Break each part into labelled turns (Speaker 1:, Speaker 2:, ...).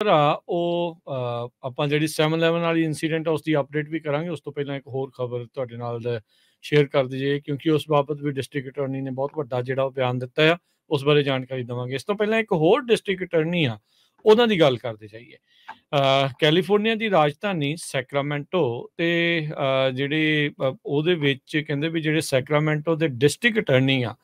Speaker 1: ਭਰਾ ਉਹ ਆਪਾਂ ਜਿਹੜੀ 711 ਵਾਲੀ ਇਨਸੀਡੈਂਟ ਉਸ ਦੀ ਅਪਡੇਟ ਵੀ ਕਰਾਂਗੇ ਉਸ ਤੋਂ ਪਹਿਲਾਂ ਇੱਕ ਹੋਰ ਖਬਰ ਤੁਹਾਡੇ ਨਾਲ ਸ਼ੇਅਰ ਕਰ ਦਈਏ ਕਿਉਂਕਿ ਉਸ ਬਾਬਤ ਵੀ ਡਿਸਟ੍ਰਿਕਟ ਅਟਾਰਨੀ ਨੇ ਬਹੁਤ ਵੱਡਾ ਜਿਹੜਾ ਉਹ ਬਿਆਨ ਦਿੱਤਾ ਆ ਉਸ ਬਾਰੇ ਜਾਣਕਾਰੀ ਦਵਾਂਗੇ ਇਸ ਤੋਂ ਪਹਿਲਾਂ ਇੱਕ ਹੋਰ ਡਿਸਟ੍ਰਿਕਟ ਅਟਾਰਨੀ ਆ ਉਹਨਾਂ ਦੀ ਗੱਲ ਕਰਦੇ ਜਾਈਏ ਕੈਲੀਫੋਰਨੀਆ ਦੀ ਰਾਜਧਾਨੀ ਸੈਕਰਾਮੈਂਟੋ ਤੇ ਜਿਹੜੇ ਉਹਦੇ ਵਿੱਚ ਕਹਿੰਦੇ ਵੀ ਜਿਹੜੇ ਸੈਕਰਾਮੈਂਟੋ ਦੇ ਡਿਸਟ੍ਰਿਕਟ ਅਟਾਰਨੀ ਆ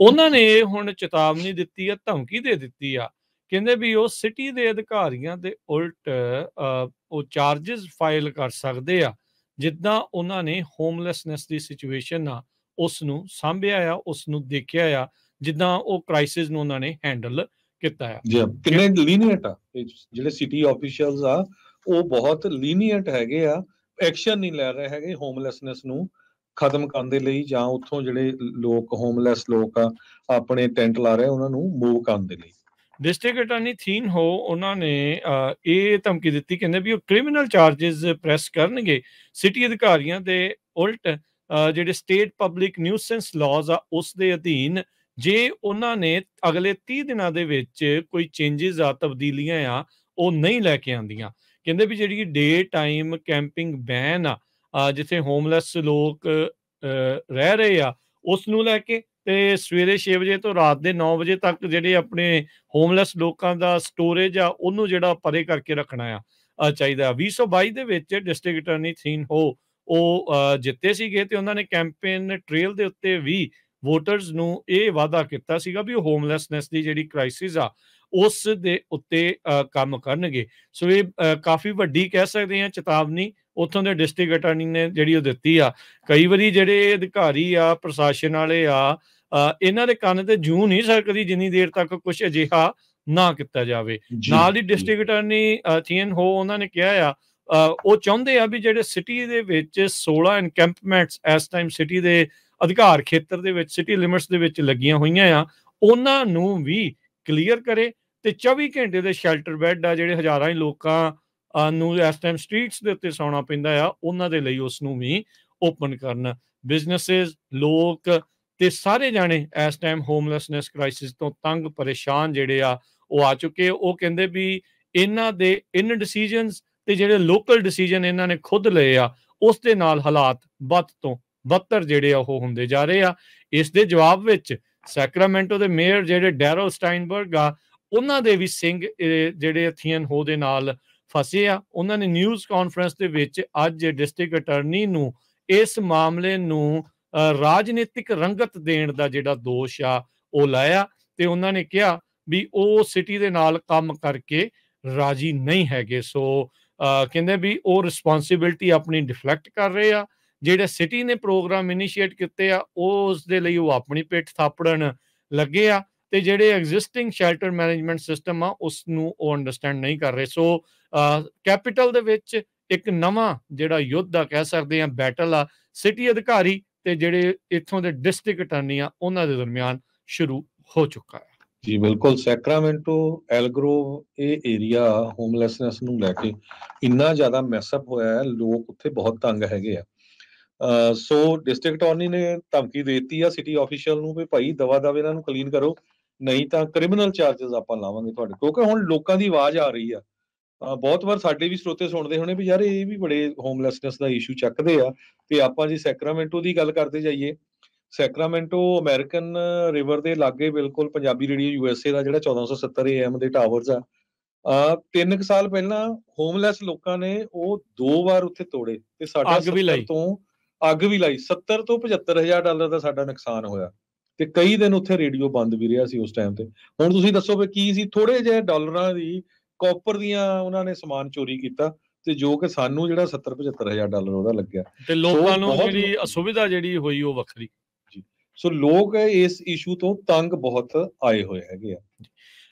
Speaker 1: ਉਹਨਾਂ ਨੇ ਹੁਣ ਚੇਤਾਵਨੀ ਦਿੱਤੀ ਆ ਧਮਕੀ ਦੇ ਦਿੱਤੀ ਆ ਕਹਿੰਦੇ ਵੀ ਉਹ ਸਿਟੀ ਦੇ ਅਧਿਕਾਰੀਆਂ ਦੇ ਉਲਟ ਉਹ ਚਾਰजेस ਫਾਈਲ ਕਰ ਸਕਦੇ ਆ ਜਿੱਦਾਂ ਉਹਨਾਂ ਨੇ ਹੋਮਲੈਸਨੈਸ ਦੀ ਸਿਚੁਏਸ਼ਨ ਆ ਉਸ ਨੂੰ ਸਾਂਭਿਆ ਆ ਉਸ ਨੂੰ ਦੇਖਿਆ ਆ
Speaker 2: ਜਿੱਦਾਂ ਉਹ ਕ੍ਰਾਈਸਿਸ ਨੂੰ ਉਹਨਾਂ ਨੇ ਹੈਂਡਲ ਕੀਤਾ ਆ ਜੀ ਕਿੰਨੇ ਲੀਨੀਅੰਟ ਆ ਜਿਹੜੇ ਸਿਟੀ ਆਫੀਸ਼ੀਅਲਸ ਆ ਉਹ ਬਹੁਤ ਲੀਨੀਅੰਟ ਹੈਗੇ ਆ ਐਕਸ਼ਨ ਨਹੀਂ ਲੈ ਰਹੇ ਹੈਗੇ ਹੋਮਲੈਸਨੈਸ ਨੂੰ ਖਤਮ ਕਰਨ ਦੇ ਲਈ ਜਾਂ ਉੱਥੋਂ ਜਿਹੜੇ ਲੋਕ ਹੋਮਲੈਸ ਲੋਕ ਆ ਆਪਣੇ ਟੈਂਟ ਲਾ ਰਹੇ ਉਹਨਾਂ ਨੂੰ ਮੂਵ ਕਰਨ ਦੇ ਲਈ
Speaker 1: ਡਿਸਟ੍ਰਿਕਟ ਅਟਾਰਨੀ ਥੀਨ ਹੋ ਉਹਨਾਂ ਨੇ ਇਹ ਧਮਕੀ ਦਿੱਤੀ ਕਹਿੰਦੇ ਵੀ ਉਹ ਕ੍ਰਿਮੀਨਲ ਚਾਰजेस ਪ੍ਰੈਸ ਕਰਨਗੇ ਸਿਟੀ ਅਧਿਕਾਰੀਆਂ ਦੇ ਉਲਟ ਜਿਹੜੇ ਸਟੇਟ ਪਬਲਿਕ ਨਿਊਸੈਂਸ ਲਾਜ਼ ਆ ਉਸ ਦੇ ਅਧੀਨ ਜੇ ਉਹਨਾਂ ਨੇ ਅਗਲੇ 30 ਦਿਨਾਂ ਦੇ ਵਿੱਚ ਕੋਈ ਚੇਂਜਸ ਆ ਤਬਦੀਲੀਆਂ ਆ ਉਹ ਨਹੀਂ ਲੈ ਕੇ ਆਂਦੀਆਂ ਕਹਿੰਦੇ ਵੀ ਜਿਹੜੀ ਡੇ ਟਾਈਮ ਕੈਂਪਿੰਗ ਬੈਨ ਆ ਜਿੱਥੇ ਹੋਮਲੈਸ ਲੋਕ ਰਹਿ ਰਹੇ ਆ ਉਸ ਨੂੰ ਲੈ ਕੇ ਤੇ ਸਵੇਰੇ 6 ਵਜੇ ਤੋਂ ਰਾਤ ਦੇ 9 ਵਜੇ ਤੱਕ ਜਿਹੜੇ ਆਪਣੇ ਹੋਮਲੈਸ ਲੋਕਾਂ ਦਾ ਸਟੋਰੇਜ ਆ ਉਹਨੂੰ ਜਿਹੜਾ ਪਰੇ ਕਰਕੇ ਰੱਖਣਾ ਆ ਚਾਹੀਦਾ 2022 ਦੇ ਵਿੱਚ ਡਿਸਟ੍ਰਿਕਟ ਅਟਾਰਨੀ ਥੀਨ ਹੋ ਉਹ ਜਿੱਤੇ ਸੀਗੇ ਤੇ ਉਹਨਾਂ ਨੇ ਕੈਂਪੇਨ ਟ੍ਰੇਲ ਦੇ ਉੱਤੇ ਵੀ ਵੋਟਰਸ ਨੂੰ ਇਹ ਵਾਅਦਾ ਕੀਤਾ ਸੀਗਾ ਵੀ ਉਹ ਹੋਮਲੈਸਨੈਸ ਦੀ ਜਿਹੜੀ ਕ੍ਰਾਈਸਿਸ ਆ ਉਸ ਦੇ ਉੱਤੇ ਕੰਮ ਕਰਨਗੇ ਸੋ ਇਹ ਕਾਫੀ ਵੱਡੀ ਕਹਿ ਸਕਦੇ ਆ ਚੇਤਾਵਨੀ ਉਥੋਂ ਦੇ ਡਿਸਟ੍ਰਿਕਟ ਅਟਾਰਨੀ ਨੇ ਜਿਹੜੀ ਉਹ ਦਿੱਤੀ ਆ ਕਈ ਵਾਰੀ ਜਿਹੜੇ ਅਧਿਕਾਰੀ ਆ ਪ੍ਰਸ਼ਾਸਨ ਵਾਲੇ ਆ ਇਹਨਾਂ ਦੇ ਕੰਨ ਤੇ ਜੂ ਨਹੀਂ ਸਕਦੀ ਜਿੰਨੀ ਦੇਰ ਤੱਕ ਕੁਝ ਅਜਿਹਾ ਨਾ ਕੀਤਾ ਜਾਵੇ ਨਾਲ ਹੀ ਡਿਸਟ੍ਰਿਕਟ ਅਟਰਨੀ ਥੀਨ ਹੋ ਉਹਨਾਂ ਨੇ ਕਿਹਾ ਆ ਉਹ ਚਾਹੁੰਦੇ ਆ ਵੀ ਜਿਹੜੇ ਸਿਟੀ ਦੇ ਵਿੱਚ 16 ਇਨਕੈਂਪਮੈਂਟਸ ਇਸ ਟਾਈਮ ਸਿਟੀ ਦੇ ਅਧਿਕਾਰ ਖੇਤਰ ਦੇ ਵਿੱਚ ਸਿਟੀ ਲਿਮਿਟਸ ਦੇ ਵਿੱਚ ਲੱਗੀਆਂ ਹੋਈਆਂ ਆ ਉਹਨਾਂ ਨੂੰ ਵੀ ਕਲੀਅਰ ਕਰੇ ਤੇ 24 ਘੰਟੇ ਦੇ ਸ਼ੈਲਟਰ ਬੈੱਡ ਆ ਜਿਹੜੇ ਹਜ਼ਾਰਾਂ ਹੀ ਲੋਕਾਂ ਨੂੰ ਇਸ ਟਾਈਮ ਸਟਰੀਟਸ ਦੇ ਉੱਤੇ ਸੌਣਾ ਪੈਂਦਾ ਆ ਉਹਨਾਂ ਦੇ ਲਈ ਉਸ ਨੂੰ ਵੀ ਓਪਨ ਕਰਨ ਬਿਜ਼ਨੈਸਸ ਲੋਕ ਤੇ ਸਾਰੇ ਜਾਣੇ ਇਸ ਟਾਈਮ ਹੋਮਲੈਸਨੈਸ ਕ੍ਰਾਈਸਿਸ ਤੋਂ ਤੰਗ ਪਰੇਸ਼ਾਨ ਜਿਹੜੇ ਆ ਉਹ ਆ ਚੁੱਕੇ ਉਹ ਕਹਿੰਦੇ ਵੀ ਇਹਨਾਂ ਦੇ ਇਨ ਡਿਸੀਜਨਸ ਤੇ ਜਿਹੜੇ ਲੋਕਲ ਡਿਸੀਜਨ ਇਹਨਾਂ ਨੇ ਖੁਦ ਲਏ ਆ ਉਸ ਦੇ ਨਾਲ ਹਾਲਾਤ ਵੱਤ ਤੋਂ ਵੱਤਰ ਜਿਹੜੇ ਆ ਉਹ ਹੁੰਦੇ ਜਾ ਰਹੇ ਆ ਇਸ ਦੇ ਜਵਾਬ ਵਿੱਚ ਸੈਕਰਾਮੈਂਟੋ ਦੇ ਮੇਅਰ ਜਿਹੜੇ ਡੈਰਲ ਸਟਾਈਨਬਰਗ ਆ ਉਹਨਾਂ ਦੇ ਵੀ ਸਿੰਘ ਜਿਹੜੇ ਅਥੀਨ ਹੋ ਦੇ ਨਾਲ ਫਸੇ ਆ ਉਹਨਾਂ ਨੇ ਨਿਊਜ਼ ਕਾਨਫਰੰਸ ਦੇ ਵਿੱਚ ਅੱਜ ਡਿਸਟ੍ਰਿਕਟ ਅਟਾਰਨੀ ਨੂੰ ਇਸ ਮਾਮਲੇ ਨੂੰ ਰਾਜਨੀਤਿਕ ਰੰਗਤ ਦੇਣ ਦਾ ਜਿਹੜਾ ਦੋਸ਼ ਆ ਉਹ ਲਾਇਆ ਤੇ ਉਹਨਾਂ ਨੇ ਕਿਹਾ ਵੀ ਉਹ ਸਿਟੀ ਦੇ ਨਾਲ ਕੰਮ ਕਰਕੇ ਰਾਜੀ ਨਹੀਂ ਹੈਗੇ ਸੋ ਕਹਿੰਦੇ ਵੀ ਉਹ ਰਿਸਪੌਂਸਿਬਿਲਟੀ ਆਪਣੀ ਡਿਫਲੈਕਟ ਕਰ ਰਹੇ ਆ ਜਿਹੜੇ ਸਿਟੀ ਨੇ ਪ੍ਰੋਗਰਾਮ ਇਨੀਸ਼ੀਏਟ ਕੀਤੇ ਆ ਉਸ ਦੇ ਲਈ ਉਹ ਆਪਣੀ ਪਿੱਠ ਥਾਪੜਨ ਲੱਗੇ ਆ ਤੇ ਜਿਹੜੇ ਐਗਜ਼ਿਸਟਿੰਗ ਸ਼ੈਲਟਰ ਮੈਨੇਜਮੈਂਟ ਸਿਸਟਮ ਆ ਉਸ ਨੂੰ ਉਹ ਅੰਡਰਸਟੈਂਡ ਨਹੀਂ ਕਰ ਰਹੇ ਸੋ ਕੈਪੀਟਲ ਦੇ ਵਿੱਚ ਇੱਕ ਨਵਾਂ ਜਿਹੜਾ ਯੁੱਧ ਆ ਕਹਿ ਸਕਦੇ ਆ ਬੈਟਲ ਆ ਸਿਟੀ ਅਧਿਕਾਰੀ ਤੇ ਜਿਹੜੇ ਇੱਥੋਂ ਦੇ ਡਿਸਟ੍ਰਿਕਟ ਅਟਾਰਨੀ ਆ ਉਹਨਾਂ ਦੇ ਦਰਮਿਆਨ
Speaker 2: ਸ਼ੁਰੂ ਹੋ ਚੁੱਕਾ ਹੈ ਜੀ ਬਿਲਕੁਲ ਸੈਕਰਾਮੈਂਟੋ ਐਲਗਰੋਵ ਇਹ ਏਰੀਆ ਹੋਮਲੈਸਨੈਸ ਨੂੰ ਲੈ ਕੇ ਇੰਨਾ ਜ਼ਿਆਦਾ ਮੈਸਅਪ ਹੋਇਆ ਹੈ ਲੋਕ ਉੱਥੇ ਬਹੁਤ ਤੰਗ ਹੈਗੇ ਆ ਸੋ ਡਿਸਟ੍ਰਿਕਟ ਅਟਾਰਨੀ ਨੇ ਧਮਕੀ ਦਿੱਤੀ ਆ ਸਿਟੀ ਆਫੀਸ਼ੀਅਲ ਨੂੰ ਵੀ ਭਾਈ ਦਵਾ ਦਵੇ ਇਹਨਾਂ ਨੂੰ ਕਲੀਨ ਕਰੋ ਨਹੀਂ ਤਾਂ ਕ੍ਰਿਮੀਨਲ ਚਾਰजेस ਆਪਾਂ ਲਾਵਾਂਗੇ ਤੁਹਾਡੇ ਕਿਉਂਕਿ ਹੁਣ ਲੋਕਾਂ ਦੀ ਆਵਾਜ਼ ਆ ਰਹੀ ਆ ਬਹੁਤ ਵਾਰ ਸਾਡੇ ਵੀ ਸਰੋਤੇ ਸੁਣਦੇ ਹੋਣੇ ਵੀ ਯਾਰ ਇਹ ਵੀ ਬੜੇ ਹੋਮਲੈਸਨੈਸ ਦਾ ਇਸ਼ੂ ਚੱਕਦੇ ਆ ਤੇ ਆਪਾਂ ਜੀ ਸੈਕਰਾਮੈਂਟੋ ਦੀ ਗੱਲ ਕਰਦੇ ਜਾਈਏ ਸੈਕਰਾਮੈਂਟੋ ਅਮਰੀਕਨ ਰਿਵਰ ਦੇ ਲਾਗੇ ਬਿਲਕੁਲ ਪੰਜਾਬੀ ਰੇਡੀਓ ਯੂਐਸਏ ਦਾ ਜਿਹੜਾ 1470 ਏਐਮ ਦੇ ਟਾਵਰਸ ਆ ਤਿੰਨ 3 ਸਾਲ ਪਹਿਲਾਂ ਹੋਮਲੈਸ ਲੋਕਾਂ ਨੇ ਉਹ ਦੋ ਵਾਰ ਉੱਥੇ ਤੋੜੇ ਤੇ ਸਾਡਾ ਅੱਗ ਵੀ ਲਾਈ ਤੋਂ ਅੱਗ ਵੀ ਲਾਈ 70 ਤੋਂ 75000 ਡਾਲਰ ਦਾ ਸਾਡਾ ਨੁਕਸਾਨ ਹੋਇਆ ਤੇ ਕਈ ਦਿਨ ਉੱਥੇ ਰੇਡੀਓ ਬੰਦ ਵੀ ਰਿਹਾ ਸੀ ਉਸ ਟਾਈਮ ਤੇ ਹੁਣ ਤੁਸੀਂ ਦੱਸੋ ਵੀ ਕੀ ਸੀ ਥੋੜੇ ਜਿਹੇ ਡਾਲਰਾਂ ਦੀ ਕਾਪਰ ਦੀਆਂ ਉਹਨਾਂ ਨੇ ਸਮਾਨ ਚੋਰੀ ਕੀਤਾ ਤੇ ਜੋ ਕਿ ਸਾਨੂੰ ਜਿਹੜਾ 70 75000 ਡਾਲਰ ਉਹਦਾ ਲੱਗਿਆ ਤੇ ਲੋਕਾਂ ਨੂੰ ਜਿਹੜੀ
Speaker 1: ਅਸੁਵਿਧਾ ਜਿਹੜੀ ਹੋਈ ਉਹ ਵੱਖਰੀ
Speaker 2: ਸੋ ਲੋਕ ਇਸ ਇਸ਼ੂ ਤੋਂ ਤੰਗ ਬਹੁਤ ਆਏ ਹੋਏ ਹੈਗੇ ਆ